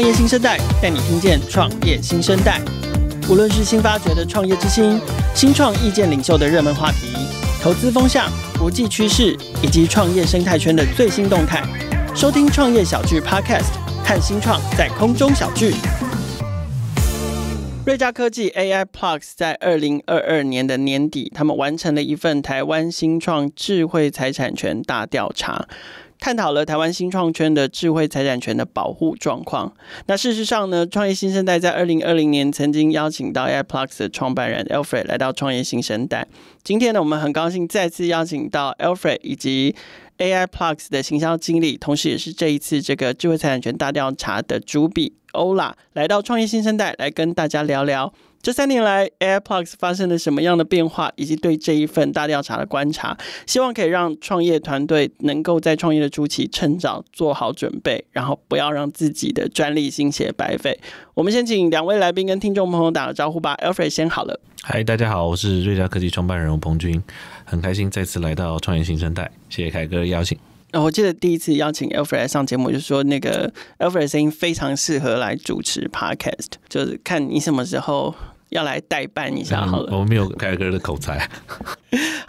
创业新生代带你听见创业新生代，无论是新发掘的创业之星、新创意见领袖的热门话题、投资风向、国际趋势以及创业生态圈的最新动态。收听创业小聚 Podcast，看新创在空中小聚。瑞嘉科技 AI Plus 在二零二二年的年底，他们完成了一份台湾新创智慧财产权大调查。探讨了台湾新创圈的智慧财产权的保护状况。那事实上呢，创业新生代在二零二零年曾经邀请到 AI Plus 的创办人 Alfred 来到创业新生代。今天呢，我们很高兴再次邀请到 Alfred 以及 AI Plus 的行销经理，同时也是这一次这个智慧财产权大调查的主笔 Ola 来到创业新生代，来跟大家聊聊。这三年来，Airpods 发生了什么样的变化，以及对这一份大调查的观察，希望可以让创业团队能够在创业的初期趁早做好准备，然后不要让自己的专利心血白费。我们先请两位来宾跟听众朋友打个招呼吧。Alfred 先好了。嗨，大家好，我是瑞嘉科技创办人鹏军，很开心再次来到创业新生代，谢谢凯哥的邀请。我记得第一次邀请 Alfred 上节目，就说那个 Alfred 的声音非常适合来主持 Podcast，就是看你什么时候要来代办一下好了。我没有凯哥的口才。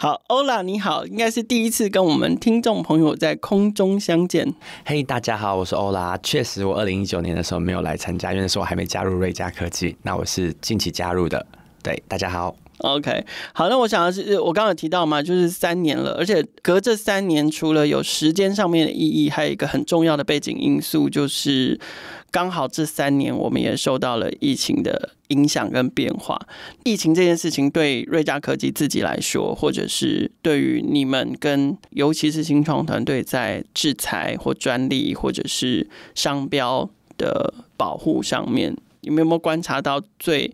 好，欧拉你好，应该是第一次跟我们听众朋友在空中相见。嘿，大家好，我是欧拉。确实，我二零一九年的时候没有来参加，因为那时候我还没加入瑞嘉科技。那我是近期加入的。对，大家好。OK，好，那我想的是，我刚刚提到嘛，就是三年了，而且隔这三年，除了有时间上面的意义，还有一个很重要的背景因素，就是刚好这三年我们也受到了疫情的影响跟变化。疫情这件事情对瑞嘉科技自己来说，或者是对于你们跟尤其是新创团队在制裁或专利或者是商标的保护上面，你们有没有观察到最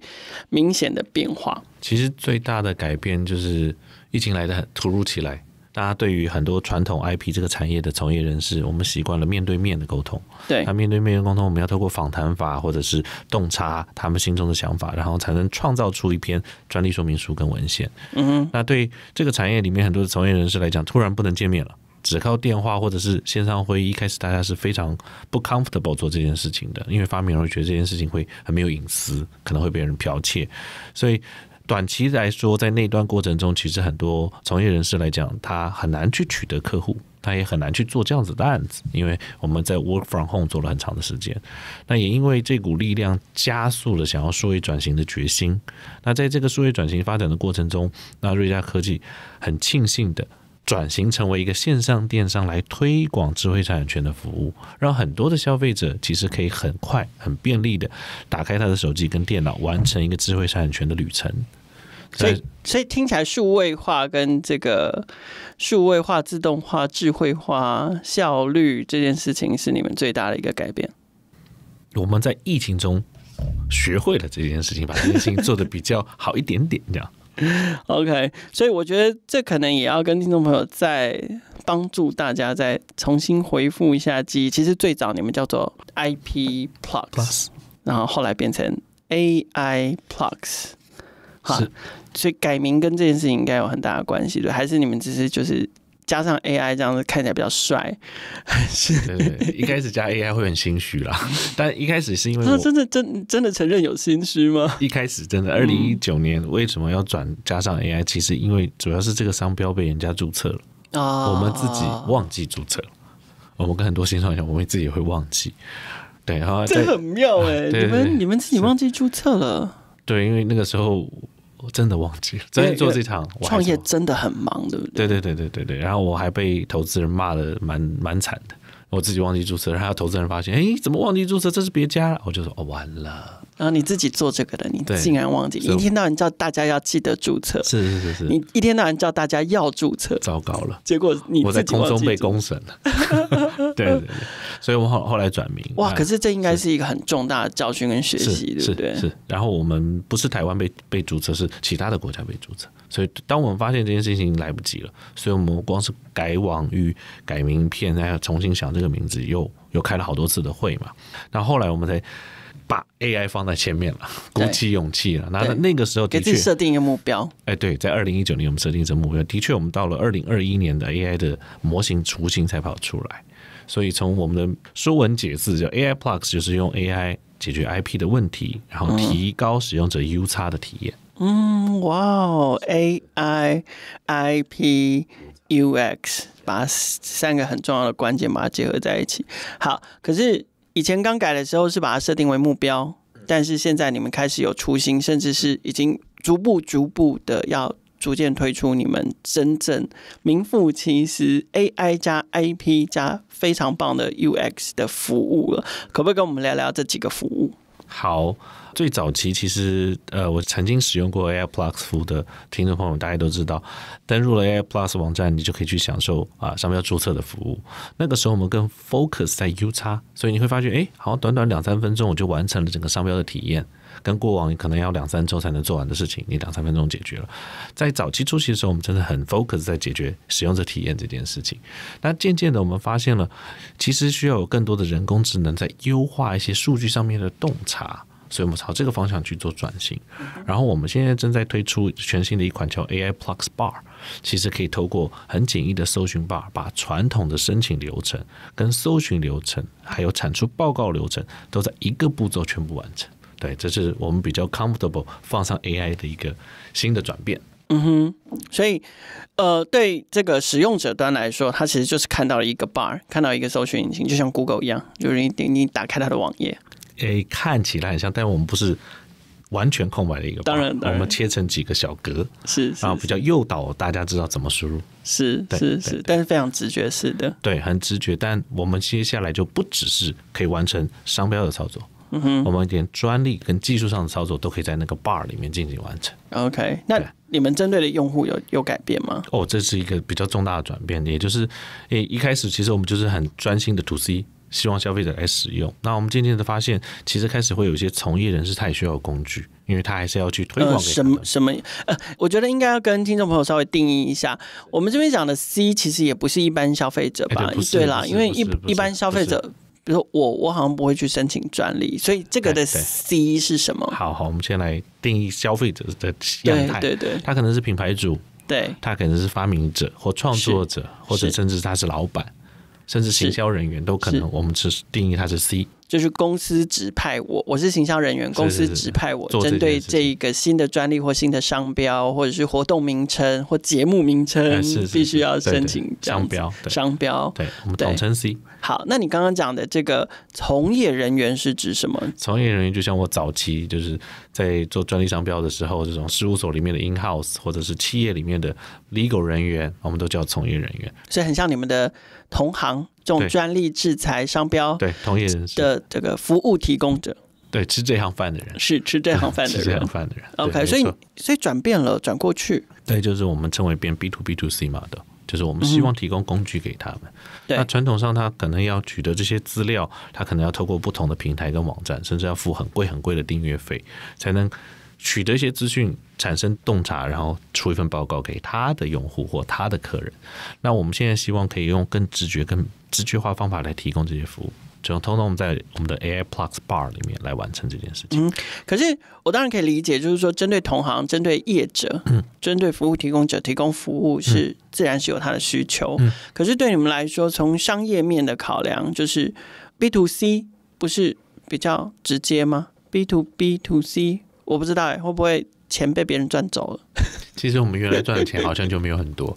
明显的变化？其实最大的改变就是疫情来的很突如其来，大家对于很多传统 IP 这个产业的从业人士，我们习惯了面对面的沟通。对，那面对面的沟通，我们要透过访谈法或者是洞察他们心中的想法，然后才能创造出一篇专利说明书跟文献。嗯，那对这个产业里面很多的从业人士来讲，突然不能见面了，只靠电话或者是线上会议，一开始大家是非常不 comfortable 做这件事情的，因为发明人会觉得这件事情会很没有隐私，可能会被人剽窃，所以。短期来说，在那段过程中，其实很多从业人士来讲，他很难去取得客户，他也很难去做这样子的案子，因为我们在 work from home 做了很长的时间。那也因为这股力量加速了想要数位转型的决心。那在这个数位转型发展的过程中，那瑞嘉科技很庆幸的转型成为一个线上电商，来推广智慧产权的服务，让很多的消费者其实可以很快、很便利的打开他的手机跟电脑，完成一个智慧产权的旅程。所以，所以听起来，数位化跟这个数位化、自动化、智慧化、效率这件事情，是你们最大的一个改变。我们在疫情中学会了这件事情，把事情做的比较好一点点，这样。OK，所以我觉得这可能也要跟听众朋友再帮助大家再重新回复一下记忆。其实最早你们叫做 IP Plus，然后后来变成 AI Plus，好。所以改名跟这件事情应该有很大的关系，对？还是你们只是就是加上 AI 这样子看起来比较帅？还是一开始加 AI 会很心虚啦？但一开始是因为……那真的真真的承认有心虚吗？一开始真的，二零一九年为什么要转加上 AI？其实因为主要是这个商标被人家注册了，哦，我们自己忘记注册我们跟很多新创一样，我们自己也会忘记。对然后这很妙哎！你们你们自己忘记注册了？对，因为那个时候。我真的忘记了，真的做这场创业真的很忙，对不对？对对对对对对。然后我还被投资人骂的蛮蛮惨的，我自己忘记注册，然后投资人发现，哎，怎么忘记注册？这是别家，我就说，哦，完了。然后你自己做这个的，你竟然忘记，一天到晚叫大家要记得注册。是是是是。你一天到晚叫大家要注册。糟糕了，结果你我在空中被公审了。对对对，所以我后后来转名。哇，可是这应该是一个很重大的教训跟学习，对不对？是。然后我们不是台湾被被注册，是其他的国家被注册。所以当我们发现这件事情来不及了，所以我们光是改网域、改名片，然后重新想这个名字，又又开了好多次的会嘛。那后来我们才。把 AI 放在前面了，鼓起勇气了。那那个时候给自己设定一个目标。哎，对，在二零一九年我们设定这个目标，的确，我们到了二零二一年的 AI 的模型雏形才跑出来。所以从我们的“说文解字”叫 AI Plus，就是用 AI 解决 IP 的问题，然后提高使用者 U 叉的体验。嗯，哇哦，AI IP UX，把三个很重要的关键把它结合在一起。好，可是。以前刚改的时候是把它设定为目标，但是现在你们开始有初心，甚至是已经逐步逐步的要逐渐推出你们真正名副其实 AI 加 IP 加非常棒的 UX 的服务了。可不可以跟我们聊聊这几个服务？好，最早期其实呃，我曾经使用过 AirPlus 服务的听众朋友，大家都知道，登入了 AirPlus 网站，你就可以去享受啊商标注册的服务。那个时候我们跟 Focus 在 U 叉，所以你会发觉，哎，好，短短两三分钟，我就完成了整个商标的体验。跟过往可能要两三周才能做完的事情，你两三分钟解决了。在早期初期的时候，我们真的很 focus 在解决使用者体验这件事情。那渐渐的，我们发现了，其实需要有更多的人工智能在优化一些数据上面的洞察，所以我们朝这个方向去做转型。然后，我们现在正在推出全新的一款叫 AI Plus Bar，其实可以透过很简易的搜寻 bar，把传统的申请流程、跟搜寻流程，还有产出报告流程，都在一个步骤全部完成。对，这是我们比较 comfortable 放上 AI 的一个新的转变。嗯哼，所以呃，对这个使用者端来说，他其实就是看到了一个 bar，看到一个搜索引擎，就像 Google 一样，就是你你打开它的网页，诶，看起来很像，但是我们不是完全空白的一个，当然，我们切成几个小格，是，然后比较诱导大家知道怎么输入，是，是是，但是非常直觉，式的，对，很直觉，但我们接下来就不只是可以完成商标的操作。嗯哼，我们连专利跟技术上的操作都可以在那个 bar 里面进行完成。OK，那你们针对的用户有有改变吗？哦，这是一个比较重大的转变，也就是诶，一开始其实我们就是很专心的 To C，希望消费者来使用。那我们渐渐的发现，其实开始会有一些从业人士他也需要工具，因为他还是要去推广。什么什么？呃，我觉得应该要跟听众朋友稍微定义一下，我们这边讲的 C，其实也不是一般消费者吧？对啦，因为一一般消费者。比如我，我好像不会去申请专利，所以这个的 C 是什么？好好，我们先来定义消费者的样态。对对他可能是品牌主，对，他可能是发明者或创作者，或者甚至他是老板，甚至行销人员都可能。我们是定义他是 C。就是公司指派我，我是形象人员。公司指派我针对这个新的专利或新的商标，或者是活动名称或节目名称，必须要申请商标。商标，对，我们统称 C。好，那你刚刚讲的这个从业人员是指什么？从业人员就像我早期就是在做专利商标的时候，这种事务所里面的 in house，或者是企业里面的 legal 人员，我们都叫从业人员。所以很像你们的同行。这种专利制裁、商标对同业人的这个服务提供者，对吃这行饭的人是吃这行饭的人，吃这行饭的人。OK，所以所以转变了，转过去，对，就是我们称为变 B to B to C 嘛的，就是我们希望提供工具给他们。对，那传统上他可能要取得这些资料，他可能要透过不同的平台跟网站，甚至要付很贵很贵的订阅费才能。取得一些资讯，产生洞察，然后出一份报告给他的用户或他的客人。那我们现在希望可以用更直觉、更直觉化方法来提供这些服务，就通通我们在我们的 AI Plus Bar 里面来完成这件事情。嗯，可是我当然可以理解，就是说针对同行、针对业者、嗯，针对服务提供者提供服务是自然是有它的需求。嗯，可是对你们来说，从商业面的考量，就是 B to C 不是比较直接吗？B to B to C。我不知道哎，会不会钱被别人赚走了？其实我们原来赚的钱好像就没有很多，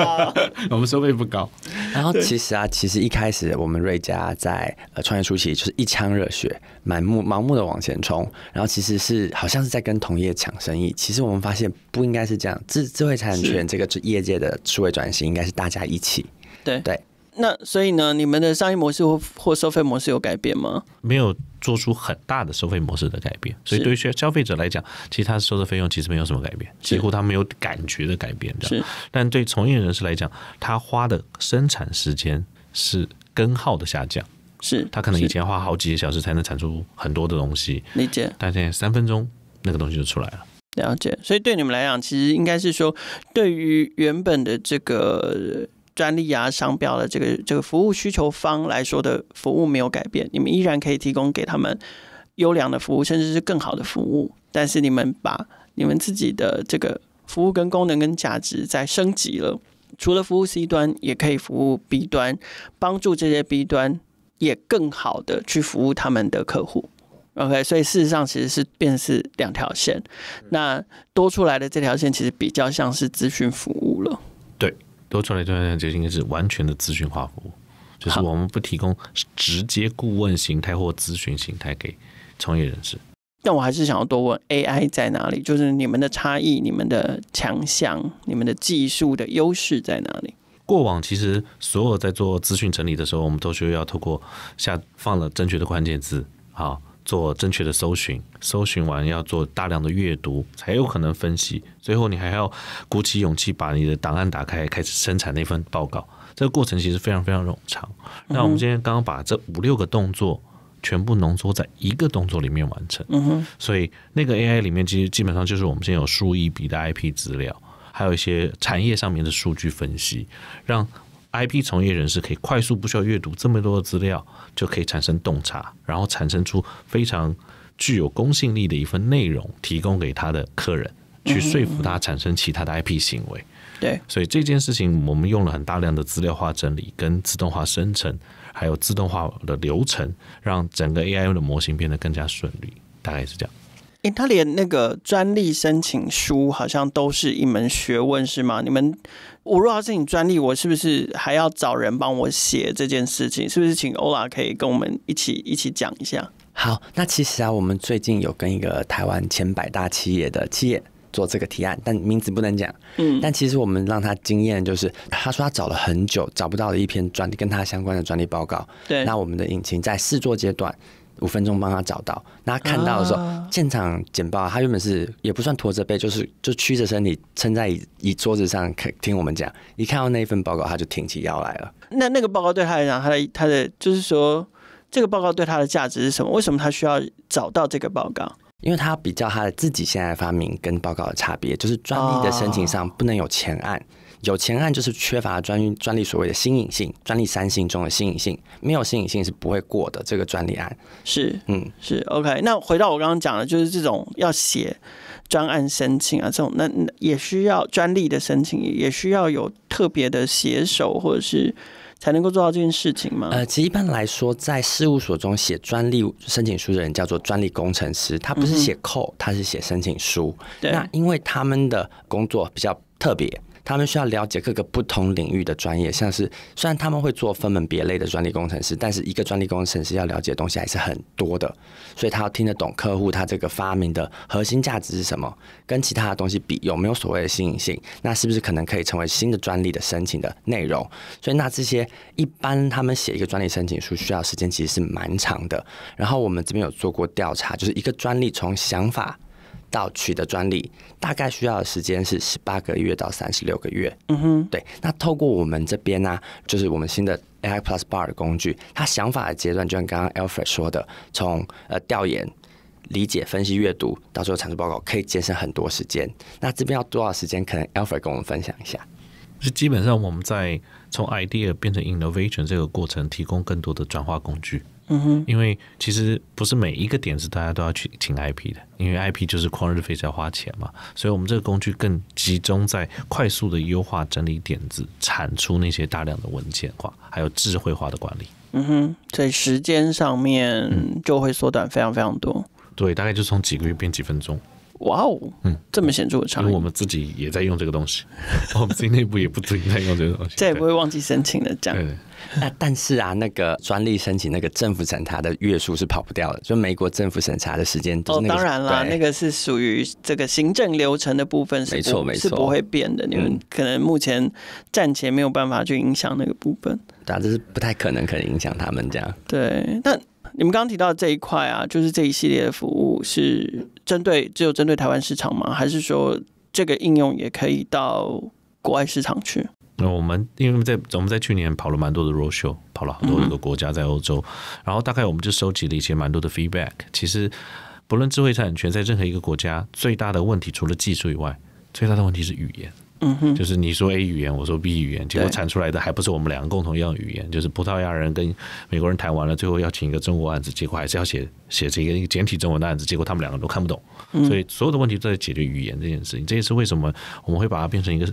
我们收费不高。然后其实啊，其实一开始我们瑞嘉在呃创业初期就是一腔热血，满目盲目的往前冲。然后其实是好像是在跟同业抢生意。其实我们发现不应该是这样，智智慧产权这个业界的数位转型应该是大家一起对对。那所以呢，你们的商业模式或或收费模式有改变吗？没有做出很大的收费模式的改变，所以对于消消费者来讲，其实他收的费用其实没有什么改变，几乎他没有感觉的改变。是，但对从业人士来讲，他花的生产时间是根号的下降。是，他可能以前花好几个小时才能产出很多的东西，理解。但现在三分钟那个东西就出来了，了解。所以对你们来讲，其实应该是说，对于原本的这个。专利啊、商标的这个这个服务需求方来说的服务没有改变，你们依然可以提供给他们优良的服务，甚至是更好的服务。但是你们把你们自己的这个服务跟功能跟价值在升级了，除了服务 C 端，也可以服务 B 端，帮助这些 B 端也更好的去服务他们的客户。OK，所以事实上其实是变是两条线，那多出来的这条线其实比较像是咨询服务了。多出来，出来就应该是完全的咨询化服务，就是我们不提供直接顾问形态或咨询形态给从业人士。但我还是想要多问 AI 在哪里，就是你们的差异、你们的强项、你们的技术的优势在哪里？过往其实所有在做资讯整理的时候，我们都需要透过下放了正确的关键字，好。做正确的搜寻，搜寻完要做大量的阅读，才有可能分析。最后，你还要鼓起勇气把你的档案打开，开始生产那份报告。这个过程其实非常非常冗长。那我们今天刚刚把这五六个动作全部浓缩在一个动作里面完成。嗯哼。所以那个 AI 里面其实基本上就是我们现在有数亿笔的 IP 资料，还有一些产业上面的数据分析，让。IP 从业人士可以快速不需要阅读这么多的资料，就可以产生洞察，然后产生出非常具有公信力的一份内容，提供给他的客人去说服他产生其他的 IP 行为。对，所以这件事情我们用了很大量的资料化整理、跟自动化生成，还有自动化的流程，让整个 a i 的模型变得更加顺利。大概是这样。他连那个专利申请书好像都是一门学问，是吗？你们？我如果申请专利，我是不是还要找人帮我写这件事情？是不是请欧拉可以跟我们一起一起讲一下？好，那其实啊，我们最近有跟一个台湾前百大企业的企业做这个提案，但名字不能讲。嗯，但其实我们让他惊艳，就是他说他找了很久，找不到的一篇专利跟他相关的专利报告。对，那我们的引擎在试做阶段。五分钟帮他找到，那他看到的时候，现场简报，他原本是也不算驼着背，就是就屈着身体撑在椅桌子上听我们讲。一看到那一份报告，他就挺起腰来了。那那个报告对他来讲，他的他的就是说，这个报告对他的价值是什么？为什么他需要找到这个报告？因为他要比较他的自己现在发明跟报告的差别，就是专利的申请上不能有前案。有钱案就是缺乏专专利所谓的新颖性，专利三性中的新颖性，没有新颖性是不会过的。这个专利案是，嗯，是 OK。那回到我刚刚讲的，就是这种要写专案申请啊，这种那也需要专利的申请，也需要有特别的写手或者是才能够做到这件事情吗？呃，其实一般来说，在事务所中写专利申请书的人叫做专利工程师，他不是写扣、他是写申请书。那因为他们的工作比较特别。他们需要了解各个不同领域的专业，像是虽然他们会做分门别类的专利工程师，但是一个专利工程师要了解的东西还是很多的，所以他要听得懂客户他这个发明的核心价值是什么，跟其他的东西比有没有所谓的新颖性，那是不是可能可以成为新的专利的申请的内容？所以那这些一般他们写一个专利申请书需要时间其实是蛮长的。然后我们这边有做过调查，就是一个专利从想法。到取得专利大概需要的时间是十八个月到三十六个月。嗯哼，对。那透过我们这边呢，就是我们新的 AI Plus Bar 的工具，它想法的阶段，就像刚刚 a l f r e d 说的，从呃调研、理解、分析、阅读，到最后产出报告，可以节省很多时间。那这边要多少时间？可能 a l f r e d 跟我们分享一下。就基本上我们在从 idea 变成 innovation 这个过程，提供更多的转化工具。嗯哼，因为其实不是每一个点子大家都要去请 IP 的，因为 IP 就是旷日费时要花钱嘛，所以我们这个工具更集中在快速的优化整理点子，产出那些大量的文件化，还有智慧化的管理。嗯哼，所以时间上面就会缩短非常非常多。对，大概就从几个月变几分钟。哇哦，嗯，这么显著的差异，我们自己也在用这个东西，我们自己内部也不止在用这个东西，再 也不会忘记申请的这样。对，那但是啊，那个专利申请那个政府审查的月数是跑不掉的，就美国政府审查的时间，哦，当然了，那个是属于这个行政流程的部分，没错没错，是不会变的。你们可能目前暂且没有办法去影响那个部分，对啊，这是不太可能可能影响他们这样，对，那。你们刚刚提到这一块啊，就是这一系列的服务是针对只有针对台湾市场吗？还是说这个应用也可以到国外市场去？那我们因为在我们在去年跑了蛮多的 ro w 跑了好多的国家在欧洲，然后大概我们就收集了一些蛮多的 feedback。其实，不论智慧产权在任何一个国家，最大的问题除了技术以外，最大的问题是语言。嗯哼，就是你说 A 语言，我说 B 语言，结果产出来的还不是我们两个共同用语言？就是葡萄牙人跟美国人谈完了，最后要请一个中国案子，结果还是要写写这个一个简体中文的案子，结果他们两个都看不懂。所以所有的问题都在解决语言这件事情。这也是为什么我们会把它变成一个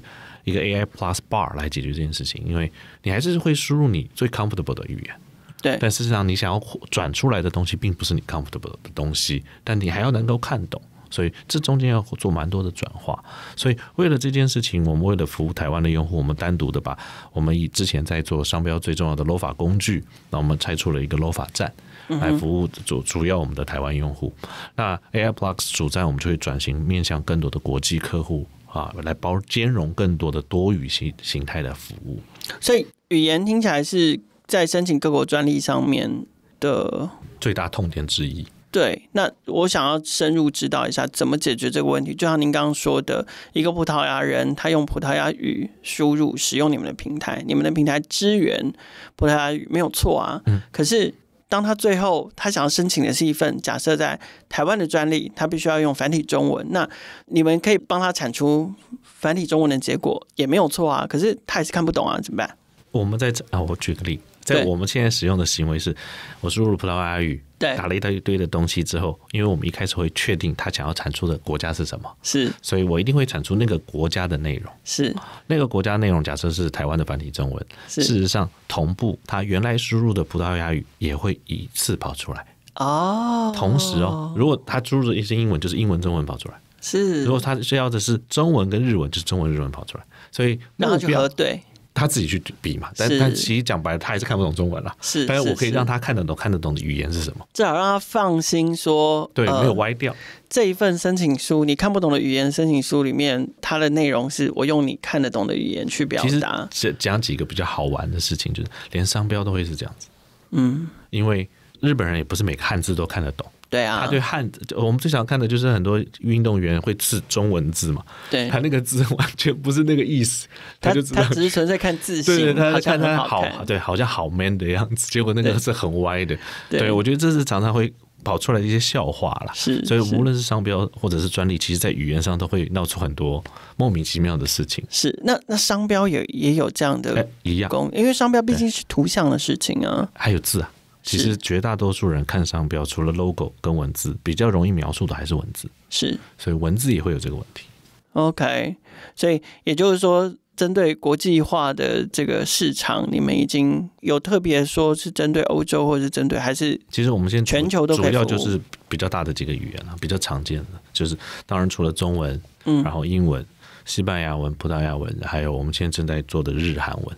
一个 AI Plus Bar 来解决这件事情，因为你还是会输入你最 comfortable 的语言，对，但事实上你想要转出来的东西并不是你 comfortable 的东西，但你还要能够看懂。所以这中间要做蛮多的转化，所以为了这件事情，我们为了服务台湾的用户，我们单独的把我们以之前在做商标最重要的 LOF 工具，那我们拆出了一个 LOF 站来服务主主要我们的台湾用户。那 AI Plus 主站我们就会转型面向更多的国际客户啊，来包兼容更多的多语形形态的服务。所以语言听起来是在申请各国专利上面的最大痛点之一。对，那我想要深入指导一下，怎么解决这个问题？就像您刚刚说的，一个葡萄牙人他用葡萄牙语输入使用你们的平台，你们的平台支援葡萄牙语没有错啊。嗯。可是当他最后他想要申请的是一份假设在台湾的专利，他必须要用繁体中文。那你们可以帮他产出繁体中文的结果也没有错啊。可是他还是看不懂啊，怎么办？我们在啊，我举个例，在我们现在使用的行为是，我输入葡萄牙语。对，打了一堆一堆的东西之后，因为我们一开始会确定他想要产出的国家是什么，是，所以我一定会产出那个国家的内容。是，那个国家内容假设是台湾的繁体中文，事实上同步他原来输入的葡萄牙语也会一次跑出来。哦，同时哦，如果他输入一些英文，就是英文中文跑出来。是，如果他需要的是中文跟日文，就是中文日文跑出来。所以目标对。他自己去比嘛，但他其实讲白了，他还是看不懂中文了。是，但是我可以让他看得懂，看得懂的语言是什么？至好让他放心说，对，没有歪掉这一份申请书。你看不懂的语言，申请书里面它的内容是我用你看得懂的语言去表达。其实讲几个比较好玩的事情，就是连商标都会是这样子。嗯，因为日本人也不是每个汉字都看得懂。对啊，他对汉字，我们最想看的就是很多运动员会刺中文字嘛。对，他那个字完全不是那个意思，他就他只是纯粹看字形，对，他看他好，对，好像好 man 的样子。结果那个是很歪的，对我觉得这是常常会跑出来一些笑话了。是，所以无论是商标或者是专利，其实在语言上都会闹出很多莫名其妙的事情。是，那那商标也也有这样的，一样，因为商标毕竟是图像的事情啊，还有字啊。其实绝大多数人看商标，除了 logo 跟文字，比较容易描述的还是文字。是，所以文字也会有这个问题。OK，所以也就是说，针对国际化的这个市场，你们已经有特别说是针对欧洲，或者是针对还是？其实我们现在全球都主要就是比较大的几个语言了，比较常见的就是当然除了中文，嗯，然后英文、西班牙文、葡萄牙文，还有我们现在正在做的日韩文，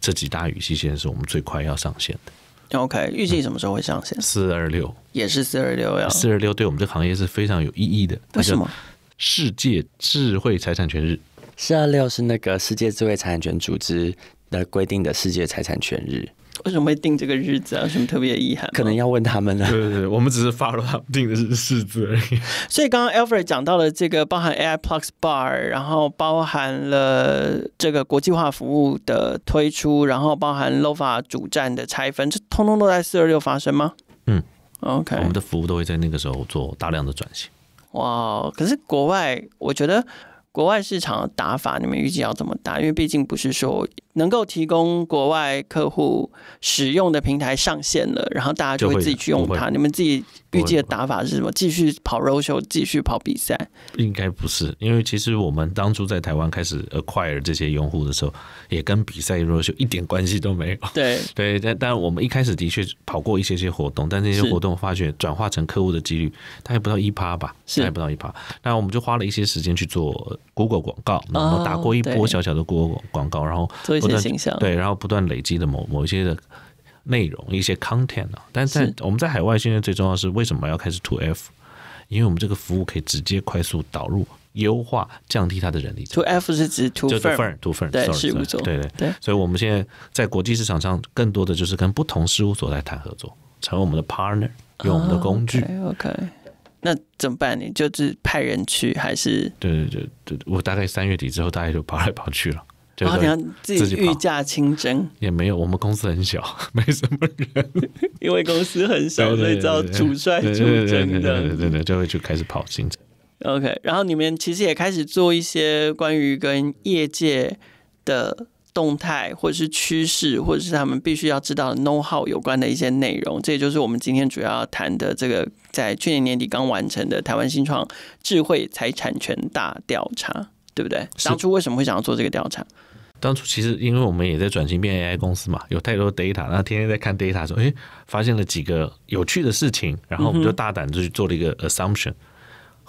这几大语系现在是我们最快要上线的。OK，预计什么时候会上线？四二六也是四二六呀。四二六对我们这个行业是非常有意义的。为什么？世界智慧财产权日。四二六是那个世界智慧财产权组织的规定的世界财产权日。为什么会定这个日子啊？有什么特别遗憾？可能要问他们了。对对对，我们只是发了他定的日子而已。所以刚刚 Alfred 讲到了这个包含 AirPlus Bar，然后包含了这个国际化服务的推出，然后包含 l o f a 主站的拆分，这通通都在四二六发生吗？嗯，OK。我们的服务都会在那个时候做大量的转型。哇，可是国外，我觉得国外市场的打法，你们预计要怎么打？因为毕竟不是说。能够提供国外客户使用的平台上线了，然后大家就会自己去用它。你们自己预计的打法是什么？继续跑 ro 秀，继续跑比赛？应该不是，因为其实我们当初在台湾开始 acquire 这些用户的时候，也跟比赛 ro 秀一点关系都没有。对 对，但但我们一开始的确跑过一些些活动，但那些活动发觉转化成客户的几率大概不到一趴吧，是不到一趴。那我们就花了一些时间去做 Google 广告，然后打过一波小小的 Google 广告，然后。不断对，然后不断累积的某某一些的内容，一些 content 啊。但是在我们在海外现在最重要是为什么要开始 to f？因为我们这个服务可以直接快速导入、优化、降低它的人力。to f 是指 to firm，to firm 的事务所。对对对。所以，我们现在在国际市场上，更多的就是跟不同事务所来谈合作，成为我们的 partner，用我们的工具。OK，那怎么办？你就只派人去，还是？对对对对，我大概三月底之后，大概就跑来跑去了。然后你要自己御驾亲征，也没有，我们公司很小，没什么人，因为公司很小，所以叫主帅主真的，对对对就会就开始跑行程。OK，然后你们其实也开始做一些关于跟业界的动态，或者是趋势，或者是他们必须要知道 know how 有关的一些内容，这也就是我们今天主要谈的这个，在去年年底刚完成的台湾新创智慧财产权大调查，对不对？当初为什么会想要做这个调查？当初其实，因为我们也在转型变 AI 公司嘛，有太多 data，然后天天在看 data，说哎，发现了几个有趣的事情，然后我们就大胆的去做了一个 assumption。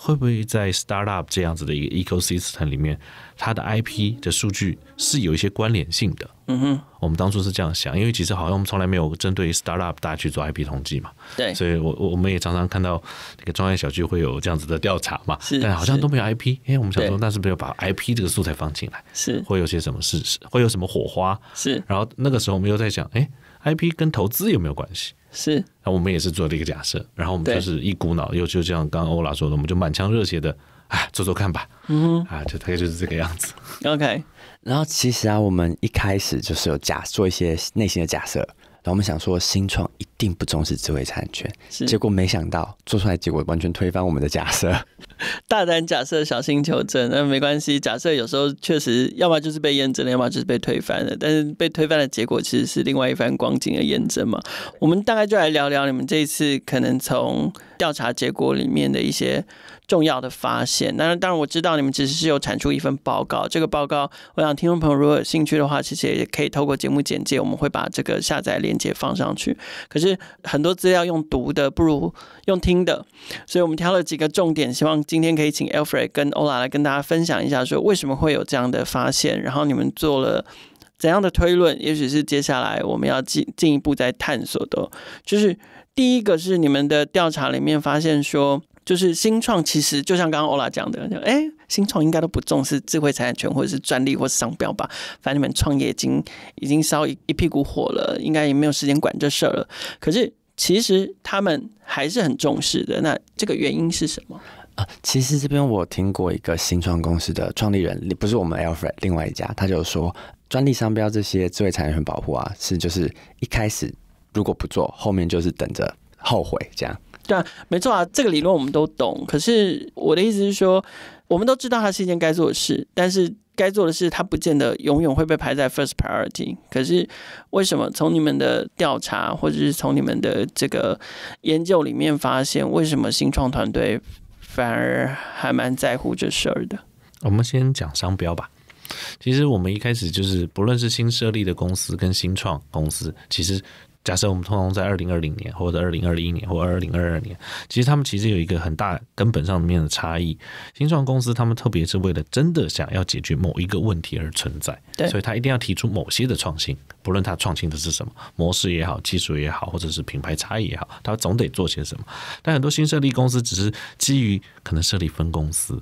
会不会在 startup 这样子的一个 ecosystem 里面，它的 IP 的数据是有一些关联性的？嗯哼，我们当初是这样想，因为其实好像我们从来没有针对 startup 大家去做 IP 统计嘛。对，所以我我们也常常看到那个专业小区会有这样子的调查嘛，但好像都没有 IP。哎，我们想说，那是不是要把 IP 这个素材放进来？是，会有些什么事是，会有什么火花？是。然后那个时候我们又在想，哎，IP 跟投资有没有关系？是，然后我们也是做了一个假设，然后我们就是一股脑，又就像刚欧拉说的，我们就满腔热血的，啊，做做看吧，嗯，啊，就大概就是这个样子。OK，然后其实啊，我们一开始就是有假做一些内心的假设。然后我们想说，新创一定不重视智慧产权，结果没想到做出来，结果完全推翻我们的假设。大胆假设，小心求证，那没关系。假设有时候确实，要么就是被验证了，要么就是被推翻了。但是被推翻的结果其实是另外一番光景的验证嘛。我们大概就来聊聊你们这一次可能从调查结果里面的一些。重要的发现，那当然我知道你们其实是有产出一份报告，这个报告我想听众朋友如果有兴趣的话，其实也可以透过节目简介，我们会把这个下载链接放上去。可是很多资料用读的不如用听的，所以我们挑了几个重点，希望今天可以请 Alfred 跟 Ola 来跟大家分享一下，说为什么会有这样的发现，然后你们做了怎样的推论，也许是接下来我们要进进一步再探索的，就是第一个是你们的调查里面发现说。就是新创其实就像刚刚欧拉讲的，哎，新创应该都不重视智慧财产权或者是专利或商标吧？反正你们创业已经已经烧一一屁股火了，应该也没有时间管这事儿了。可是其实他们还是很重视的。那这个原因是什么？啊，其实这边我听过一个新创公司的创立人，不是我们 Alfred，另外一家，他就说，专利、商标这些智慧财产权保护啊，是就是一开始如果不做，后面就是等着后悔这样。对啊，没错啊，这个理论我们都懂。可是我的意思是说，我们都知道它是一件该做的事，但是该做的事它不见得永远会被排在 first priority。可是为什么从你们的调查或者是从你们的这个研究里面发现，为什么新创团队反而还蛮在乎这事儿的？我们先讲商标吧。其实我们一开始就是，不论是新设立的公司跟新创公司，其实。假设我们通通在二零二零年，或者二零二一年，或二零二二年，其实他们其实有一个很大根本上面的差异。新创公司他们特别是为了真的想要解决某一个问题而存在，所以他一定要提出某些的创新，不论他创新的是什么模式也好，技术也好，或者是品牌差异也好，他总得做些什么。但很多新设立公司只是基于可能设立分公司、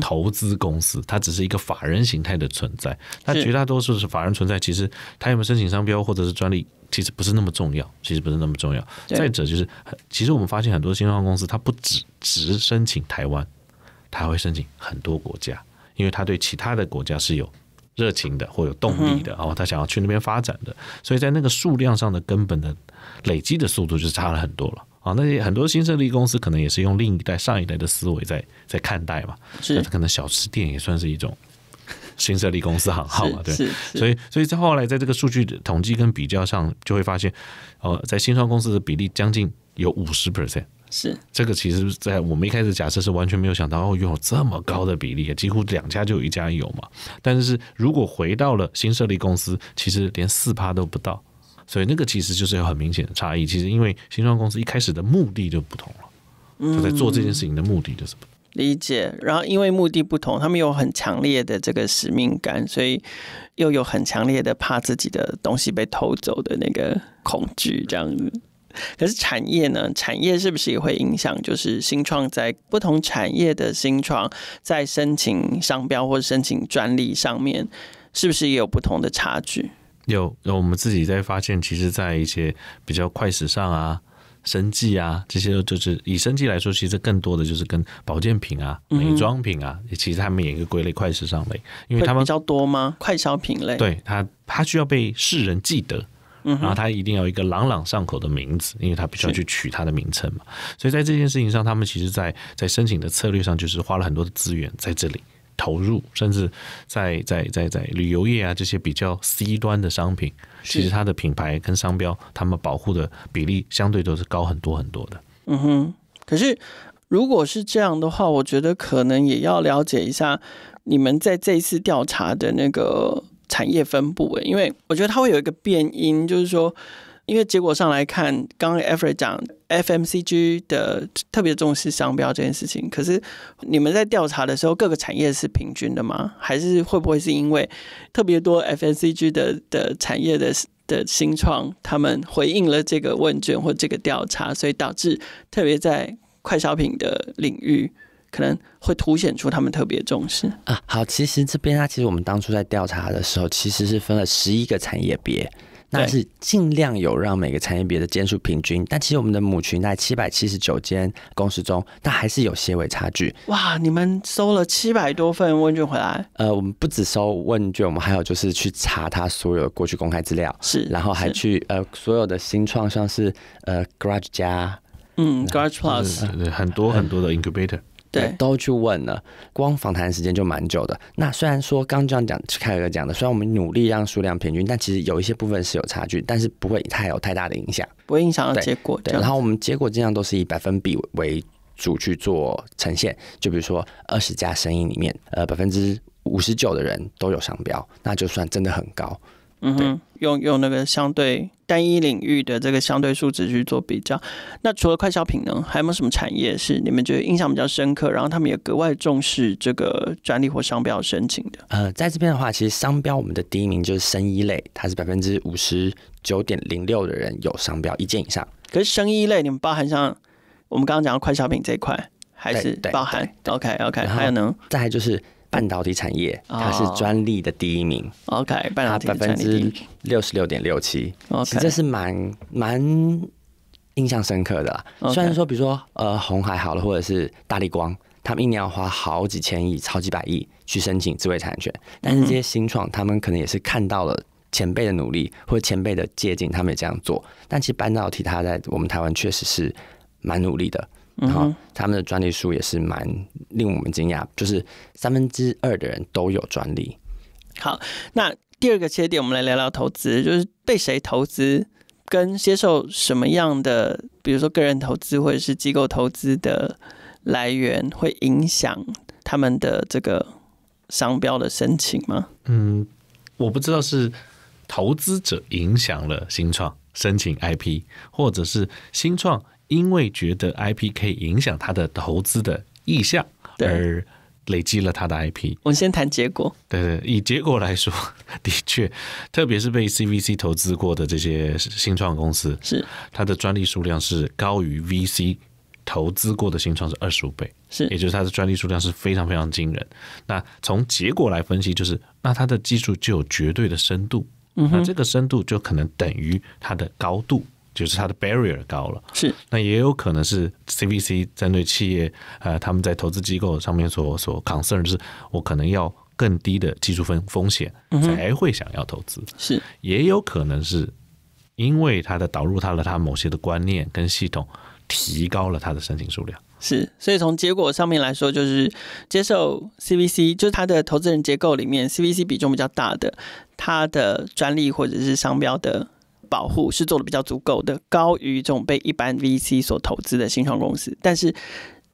投资公司，它只是一个法人形态的存在。那绝大多数是法人存在，其实他有没有申请商标或者是专利？其实不是那么重要，其实不是那么重要。再者就是，其实我们发现很多新创公司，它不只只申请台湾，它还会申请很多国家，因为它对其他的国家是有热情的或有动力的，哦，他想要去那边发展的，所以在那个数量上的根本的累积的速度就差了很多了。啊，那些很多新设立公司可能也是用另一代、上一代的思维在在看待嘛，是，可能小吃店也算是一种。新设立公司行号嘛，对，所以，所以，在后来，在这个数据的统计跟比较上，就会发现，哦，在新创公司的比例将近有五十 percent，是这个，其实，在我们一开始假设是完全没有想到哦，拥有这么高的比例，几乎两家就有一家有嘛。但是，如果回到了新设立公司，其实连四趴都不到，所以那个其实就是有很明显的差异。其实，因为新创公司一开始的目的就不同了，就在做这件事情的目的就是。理解，然后因为目的不同，他们有很强烈的这个使命感，所以又有很强烈的怕自己的东西被偷走的那个恐惧，这样子。可是产业呢？产业是不是也会影响？就是新创在不同产业的新创在申请商标或申请专利上面，是不是也有不同的差距？有，那我们自己在发现，其实，在一些比较快时尚啊。生计啊，这些就是以生计来说，其实更多的就是跟保健品啊、美妆品啊，其实他们也一个归类快时尚类，因为他们比较多吗？快消品类，对它，它需要被世人记得，然后它一定要一个朗朗上口的名字，因为它必须要去取它的名称嘛。所以在这件事情上，他们其实，在在申请的策略上，就是花了很多的资源在这里。投入甚至在在在在旅游业啊这些比较 C 端的商品，其实它的品牌跟商标，他们保护的比例相对都是高很多很多的。嗯哼，可是如果是这样的话，我觉得可能也要了解一下你们在这一次调查的那个产业分布，因为我觉得它会有一个变因，就是说。因为结果上来看，刚刚 Ferry 讲 FMCG 的特别重视商标这件事情，可是你们在调查的时候，各个产业是平均的吗？还是会不会是因为特别多 FMCG 的的产业的的新创，他们回应了这个问卷或这个调查，所以导致特别在快消品的领域可能会凸显出他们特别重视啊？好，其实这边啊，其实我们当初在调查的时候，其实是分了十一个产业别。那是尽量有让每个产业别的间数平均，但其实我们的母群在七百七十九间公司中，但还是有些微差距。哇，你们收了七百多份问卷回来？呃，我们不止收问卷，我们还有就是去查他所有过去公开资料，是，然后还去呃所有的新创像是呃 Grudge 加，嗯 Grudge Plus，对，很多很多的 Incubator。对，都去问了，光访谈时间就蛮久的。那虽然说刚这样讲，凯哥讲的，虽然我们努力让数量平均，但其实有一些部分是有差距，但是不会太有太大的影响，不会影响到结果。对，然后我们结果尽量都是以百分比为主去做呈现，就比如说二十家生意里面，呃，百分之五十九的人都有商标，那就算真的很高。嗯哼，用用那个相对单一领域的这个相对数值去做比较。那除了快消品呢，还有没有什么产业是你们觉得印象比较深刻，然后他们也格外重视这个专利或商标申请的？呃，在这边的话，其实商标我们的第一名就是生衣类，它是百分之五十九点零六的人有商标一件以上。可是生衣类你们包含上我们刚刚讲的快消品这一块，还是包含？OK OK，还有呢？再就是。半导体产业，它是专利的第一名。OK，半导体百分之六十六点六七。其实这是蛮蛮印象深刻的啦。虽然说，比如说，呃，红海好了，或者是大力光，他们一年要花好几千亿、超几百亿去申请智慧产权。但是这些新创，他们可能也是看到了前辈的努力或者前辈的借鉴，他们也这样做。但其实半导体，它在我们台湾确实是蛮努力的。然后他们的专利数也是蛮令我们惊讶，就是三分之二的人都有专利。好，那第二个切点，我们来聊聊投资，就是被谁投资，跟接受什么样的，比如说个人投资或者是机构投资的来源，会影响他们的这个商标的申请吗？嗯，我不知道是投资者影响了新创申请 IP，或者是新创。因为觉得 IP 可以影响他的投资的意向，而累积了他的 IP。我们先谈结果。对对，以结果来说，的确，特别是被 CVC 投资过的这些新创公司，是它的专利数量是高于 VC 投资过的新创是二十五倍，是，也就是它的专利数量是非常非常惊人。那从结果来分析，就是那它的技术就有绝对的深度，那这个深度就可能等于它的高度。就是它的 barrier 高了，是。那也有可能是 CVC 针对企业，呃，他们在投资机构上面所所 concern，是我可能要更低的技术风风险才会想要投资。是。也有可能是因为它的导入它的它某些的观念跟系统提高了它的申请数量。是。所以从结果上面来说，就是接受 CVC，就是它的投资人结构里面 CVC 比重比较大的，它的专利或者是商标的。保护是做的比较足够的，高于这种被一般 VC 所投资的新创公司。但是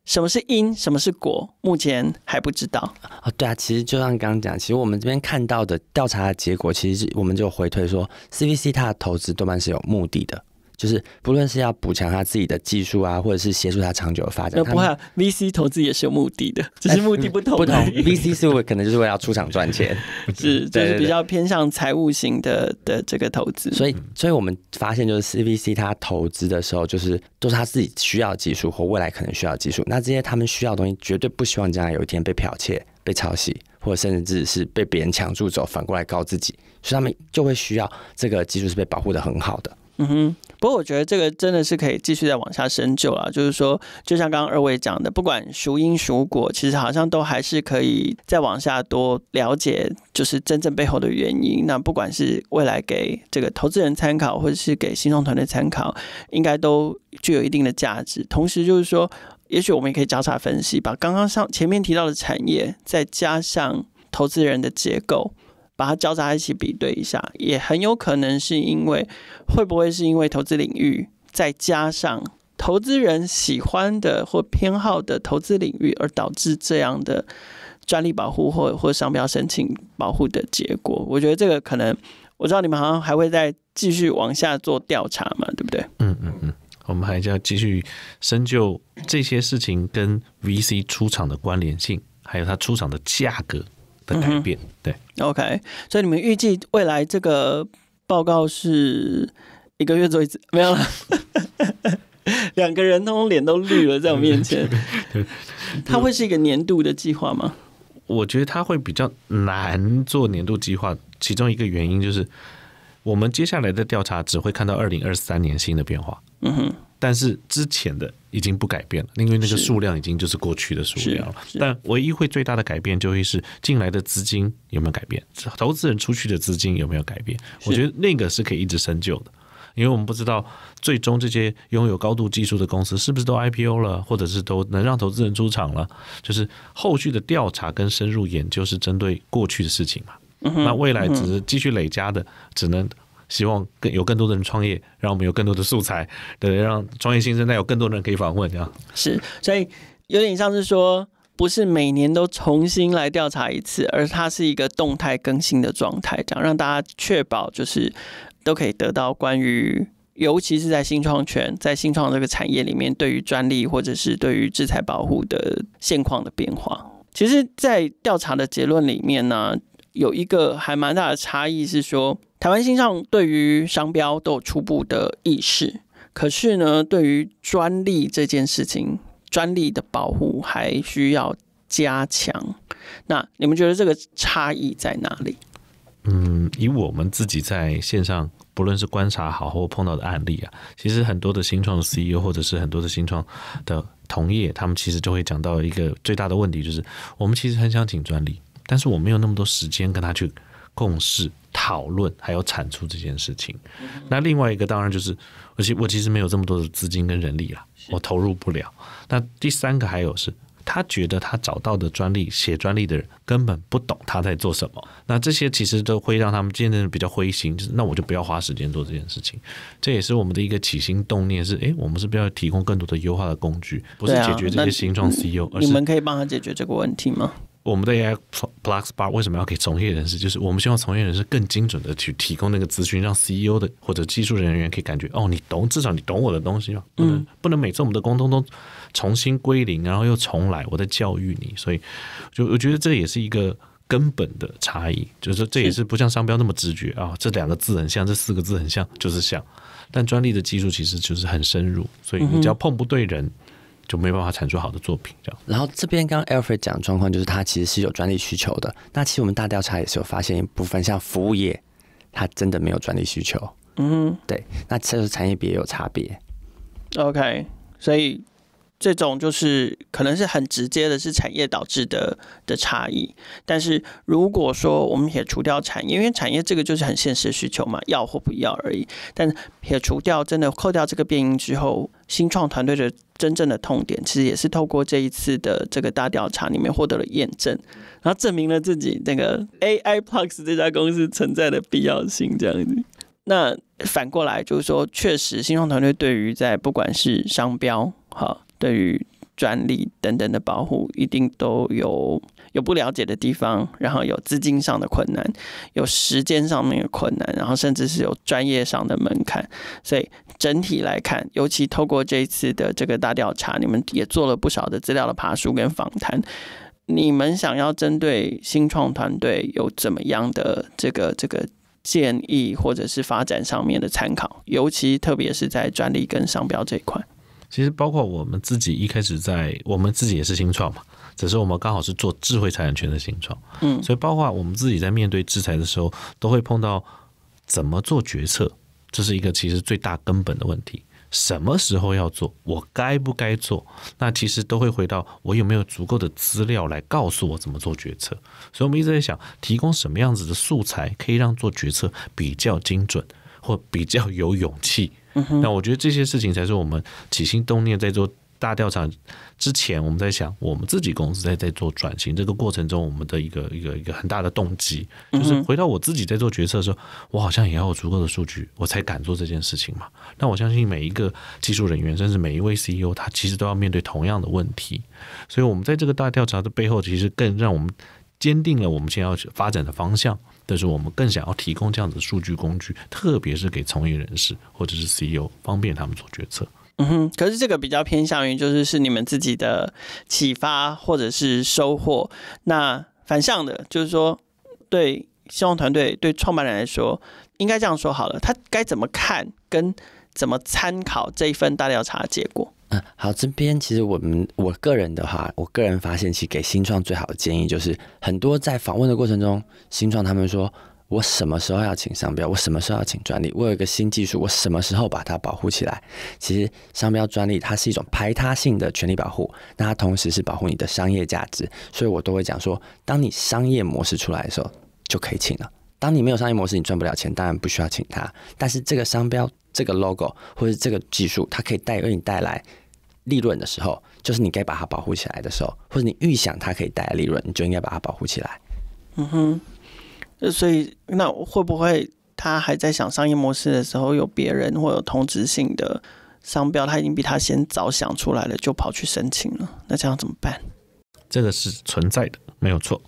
什么是因，什么是果，目前还不知道。哦，对啊，其实就像刚刚讲，其实我们这边看到的调查的结果，其实我们就回推说，CVC 它的投资多半是有目的的。就是不论是要补强他自己的技术啊，或者是协助他长久的发展。那不怕 VC 投资也是有目的的，只是目的不同。不同 VC 是为可能就是为了出场赚钱，是就是比较偏向财务型的的这个投资。所以，所以我们发现就是 CVC 他投资的时候，就是都是他自己需要技术或未来可能需要技术。那这些他们需要的东西，绝对不希望将来有一天被剽窃、被抄袭，或者甚至只是被别人抢注走，反过来告自己。所以他们就会需要这个技术是被保护的很好的。嗯哼，不过我觉得这个真的是可以继续再往下深究了。就是说，就像刚刚二位讲的，不管孰因孰果，其实好像都还是可以再往下多了解，就是真正背后的原因。那不管是未来给这个投资人参考，或者是给新创团队参考，应该都具有一定的价值。同时，就是说，也许我们也可以交叉分析，把刚刚上前面提到的产业，再加上投资人的结构。把它交叉一起比对一下，也很有可能是因为会不会是因为投资领域，再加上投资人喜欢的或偏好的投资领域，而导致这样的专利保护或或商标申请保护的结果。我觉得这个可能，我知道你们好像还会再继续往下做调查嘛，对不对？嗯嗯嗯，我们还是要继续深究这些事情跟 VC 出场的关联性，还有它出场的价格。的改变，对，OK，所以你们预计未来这个报告是一个月做一次，没有了，两个人都脸都绿了，在我面前，他 会是一个年度的计划吗？我觉得他会比较难做年度计划，其中一个原因就是我们接下来的调查只会看到二零二三年新的变化。嗯哼。但是之前的已经不改变了，因为那个数量已经就是过去的数量了。但唯一会最大的改变就会是进来的资金有没有改变，投资人出去的资金有没有改变？我觉得那个是可以一直深究的，因为我们不知道最终这些拥有高度技术的公司是不是都 IPO 了，或者是都能让投资人出场了。就是后续的调查跟深入研究是针对过去的事情嘛？那未来只是继续累加的，只能。希望更有更多的人创业，让我们有更多的素材，对，让创业新生代有更多的人可以访问这样。是，所以有点像是说，不是每年都重新来调查一次，而它是一个动态更新的状态，这样让大家确保就是都可以得到关于，尤其是在新创权、在新创这个产业里面，对于专利或者是对于制裁保护的现况的变化。其实，在调查的结论里面呢，有一个还蛮大的差异是说。台湾新上对于商标都有初步的意识，可是呢，对于专利这件事情，专利的保护还需要加强。那你们觉得这个差异在哪里？嗯，以我们自己在线上，不论是观察好或碰到的案例啊，其实很多的新创的 CEO 或者是很多的新创的同业，他们其实就会讲到一个最大的问题，就是我们其实很想请专利，但是我没有那么多时间跟他去共事。讨论还有产出这件事情，那另外一个当然就是，我其我其实没有这么多的资金跟人力了，我投入不了。那第三个还有是，他觉得他找到的专利写专利的人根本不懂他在做什么，那这些其实都会让他们渐渐比较灰心，就是那我就不要花时间做这件事情。这也是我们的一个起心动念是，哎，我们是不是要提供更多的优化的工具，不是解决这些新创 CEO？你们可以帮他解决这个问题吗？我们的 AI Plus Bar 为什么要给从业人士？就是我们希望从业人士更精准的去提供那个资讯，让 CEO 的或者技术人员可以感觉哦，你懂，至少你懂我的东西嘛。不嗯。不能每次我们的沟通都重新归零，然后又重来，我在教育你。所以，就我觉得这也是一个根本的差异，就是这也是不像商标那么直觉啊。这两个字很像，这四个字很像，就是像。但专利的技术其实就是很深入，所以你只要碰不对人。就没办法产出好的作品，这样。然后这边刚刚 Alfred 讲的状况就是，他其实是有专利需求的。那其实我们大调查也是有发现，一部分像服务业，它真的没有专利需求。嗯，对。那这实产业别有差别。OK，所以。这种就是可能是很直接的，是产业导致的的差异。但是如果说我们也除掉产业，因为产业这个就是很现实需求嘛，要或不要而已。但撇除掉，真的扣掉这个变因之后，新创团队的真正的痛点，其实也是透过这一次的这个大调查里面获得了验证，然后证明了自己那个 AI Plus 这家公司存在的必要性。这样子，那反过来就是说，确实新创团队对于在不管是商标，哈。对于专利等等的保护，一定都有有不了解的地方，然后有资金上的困难，有时间上面的困难，然后甚至是有专业上的门槛。所以整体来看，尤其透过这一次的这个大调查，你们也做了不少的资料的爬书跟访谈。你们想要针对新创团队有怎么样的这个这个建议，或者是发展上面的参考，尤其特别是在专利跟商标这一块。其实包括我们自己一开始在，我们自己也是新创嘛，只是我们刚好是做智慧财产权的新创，嗯，所以包括我们自己在面对制裁的时候，都会碰到怎么做决策，这是一个其实最大根本的问题。什么时候要做，我该不该做，那其实都会回到我有没有足够的资料来告诉我怎么做决策。所以我们一直在想，提供什么样子的素材可以让做决策比较精准或比较有勇气。那我觉得这些事情才是我们起心动念在做大调查之前，我们在想我们自己公司在在做转型这个过程中，我们的一个一个一个很大的动机，就是回到我自己在做决策的时候，我好像也要有足够的数据，我才敢做这件事情嘛。那我相信每一个技术人员，甚至每一位 CEO，他其实都要面对同样的问题。所以，我们在这个大调查的背后，其实更让我们。坚定了我们现在要去发展的方向，但是我们更想要提供这样子的数据工具，特别是给从业人士或者是 CEO，方便他们做决策。嗯哼，可是这个比较偏向于就是是你们自己的启发或者是收获。那反向的，就是说对希望团队对创办人来说，应该这样说好了，他该怎么看跟。怎么参考这一份大调查结果？嗯，好，这边其实我们我个人的话，我个人发现，其实给新创最好的建议就是，很多在访问的过程中，新创他们说我什么时候要请商标？我什么时候要请专利？我有一个新技术，我什么时候把它保护起来？其实商标、专利它是一种排他性的权利保护，那它同时是保护你的商业价值，所以我都会讲说，当你商业模式出来的时候就可以请了。当你没有商业模式，你赚不了钱，当然不需要请他。但是这个商标。这个 logo 或者这个技术，它可以带为你带来利润的时候，就是你该把它保护起来的时候，或者你预想它可以带来利润，你就应该把它保护起来。嗯哼，所以那会不会他还在想商业模式的时候，有别人或有同质性的商标，他已经比他先早想出来了，就跑去申请了？那这样怎么办？这个是存在的，没有错。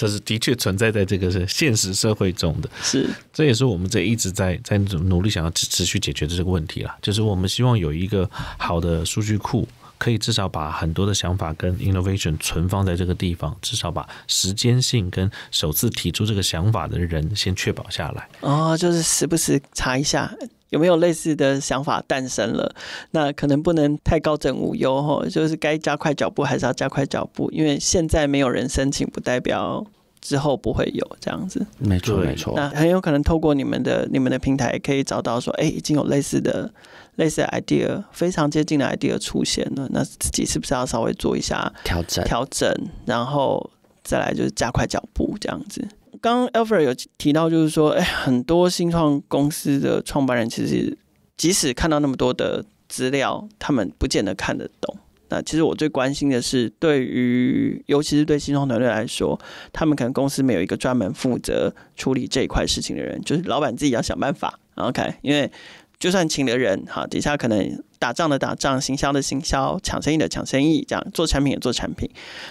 这是的确存在在这个现实社会中的，是，这也是我们这一直在在努力想要持持续解决的这个问题了。就是我们希望有一个好的数据库，可以至少把很多的想法跟 innovation 存放在这个地方，至少把时间性跟首次提出这个想法的人先确保下来。哦，就是时不时查一下。有没有类似的想法诞生了？那可能不能太高枕无忧哈，就是该加快脚步还是要加快脚步，因为现在没有人申请，不代表之后不会有这样子。没错，没错。那很有可能透过你们的你们的平台，可以找到说，哎，已经有类似的类似的 idea，非常接近的 idea 出现了，那自己是不是要稍微做一下调整，调整，然后再来就是加快脚步这样子。刚刚 Alfred 有提到，就是说，哎，很多新创公司的创办人其实，即使看到那么多的资料，他们不见得看得懂。那其实我最关心的是，对于尤其是对新创团队来说，他们可能公司没有一个专门负责处理这一块事情的人，就是老板自己要想办法。OK，因为就算请了人，哈，底下可能。打仗的打仗，行销的行销，抢生意的抢生意，这样做产品也做产品。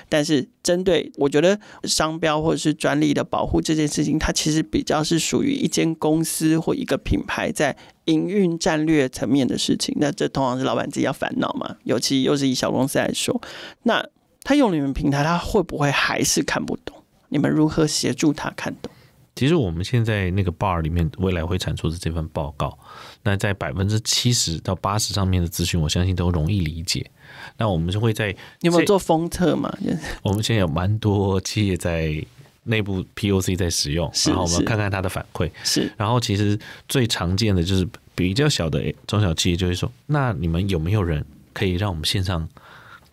但是，针对我觉得商标或者是专利的保护这件事情，它其实比较是属于一间公司或一个品牌在营运战略层面的事情。那这通常是老板自己要烦恼嘛？尤其又是以小公司来说，那他用你们平台，他会不会还是看不懂？你们如何协助他看懂？其实我们现在那个 bar 里面，未来会产出的这份报告。那在百分之七十到八十上面的咨询，我相信都容易理解。那我们就会在有没有做风测嘛？我们现在有蛮多企业在内部 POC 在使用，然后我们看看他的反馈。是，然后其实最常见的就是比较小的中小企业就会说：“那你们有没有人可以让我们线上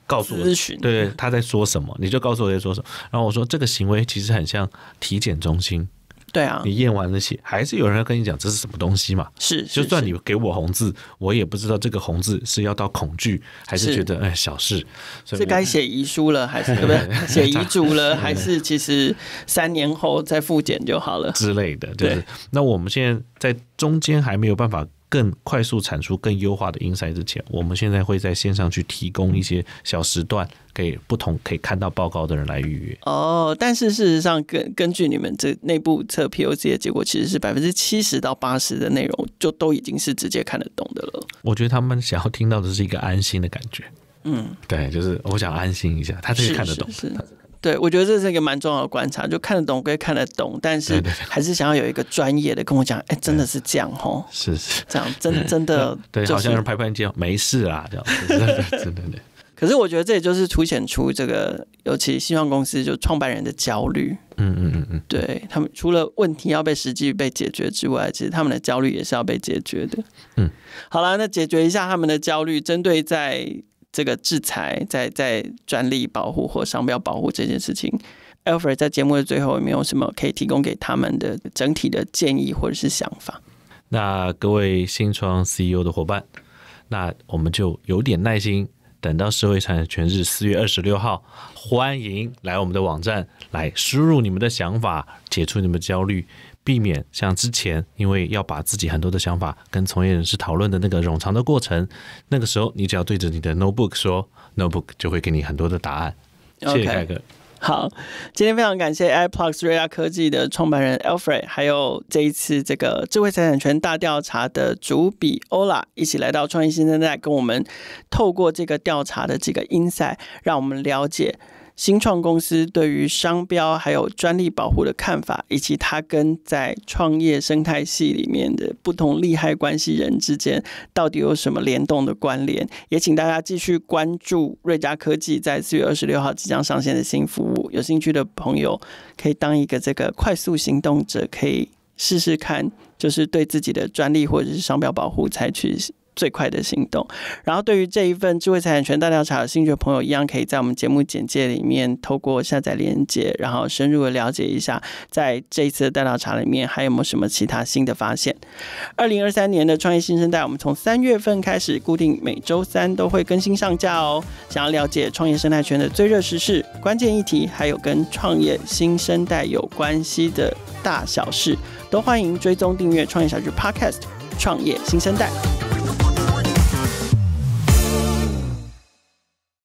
告诉我？”咨询对 他在说什么，你就告诉我在说什么。然后我说这个行为其实很像体检中心。对啊，你验完了写，还是有人要跟你讲这是什么东西嘛？是，就算你给我红字，我也不知道这个红字是要到恐惧，还是觉得哎小事，是该写遗书了，还是不对？写遗嘱了，还是其实三年后再复检就好了之类的。对，那我们现在在中间还没有办法。更快速产出更优化的音赛之前，我们现在会在线上去提供一些小时段给不同可以看到报告的人来预约。哦，但是事实上，根根据你们这内部测 P O C 的结果，其实是百分之七十到八十的内容就都已经是直接看得懂的了。我觉得他们想要听到的是一个安心的感觉。嗯，对，就是我想安心一下，他直接看得懂。对，我觉得这是一个蛮重要的观察，就看得懂归看得懂，但是还是想要有一个专业的跟我讲，哎，真的是这样哦，是是 这样，真 真的对，好像是拍板机，没事啊，这样，真 的对。可是我觉得这也就是凸显出这个，尤其新创公司就创办人的焦虑，嗯嗯嗯嗯，对他们除了问题要被实际被解决之外，其实他们的焦虑也是要被解决的。嗯，好了，那解决一下他们的焦虑，针对在。这个制裁在在专利保护或商标保护这件事情，Alfred 在节目的最后也没有什么可以提供给他们的整体的建议或者是想法。那各位新创 CEO 的伙伴，那我们就有点耐心，等到社会产权日四月二十六号，欢迎来我们的网站，来输入你们的想法，解除你们焦虑。避免像之前，因为要把自己很多的想法跟从业人士讨论的那个冗长的过程，那个时候你只要对着你的 notebook 说 notebook 就会给你很多的答案。谢谢凯哥。好，今天非常感谢 iplux 瑞亚科技的创办人 Alfred，还有这一次这个智慧财产权大调查的主笔 Ola，一起来到创业新生代，跟我们透过这个调查的这个 insight，让我们了解。新创公司对于商标还有专利保护的看法，以及它跟在创业生态系里面的不同利害关系人之间到底有什么联动的关联？也请大家继续关注瑞嘉科技在四月二十六号即将上线的新服务。有兴趣的朋友可以当一个这个快速行动者，可以试试看，就是对自己的专利或者是商标保护采取。最快的行动。然后，对于这一份智慧财产权大调查有兴趣的朋友，一样可以在我们节目简介里面透过下载链接，然后深入的了解一下，在这一次的大调查里面还有没有什么其他新的发现。二零二三年的创业新生代，我们从三月份开始，固定每周三都会更新上架哦。想要了解创业生态圈的最热时事、关键议题，还有跟创业新生代有关系的大小事，都欢迎追踪订阅创业小剧 Podcast《创业新生代》。